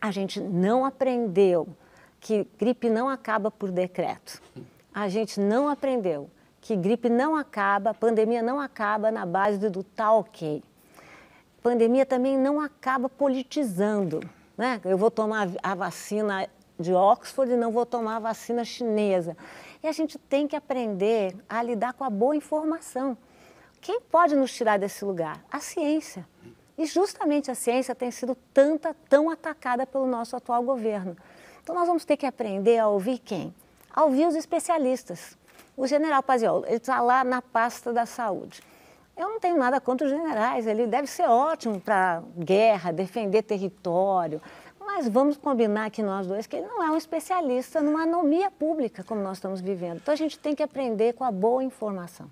a gente não aprendeu que gripe não acaba por decreto. A gente não aprendeu que gripe não acaba, pandemia não acaba na base do, do tá tal ok. Pandemia também não acaba politizando. Né? Eu vou tomar a vacina de Oxford e não vou tomar a vacina chinesa. E a gente tem que aprender a lidar com a boa informação. Quem pode nos tirar desse lugar? A ciência. E justamente a ciência tem sido tanta, tão atacada pelo nosso atual governo. Então nós vamos ter que aprender a ouvir quem? A ouvir os especialistas. O general Paziolo, ele está lá na pasta da saúde. Eu não tenho nada contra os generais, ele deve ser ótimo para guerra, defender território. Mas vamos combinar aqui nós dois que ele não é um especialista numa anomia pública como nós estamos vivendo. Então a gente tem que aprender com a boa informação.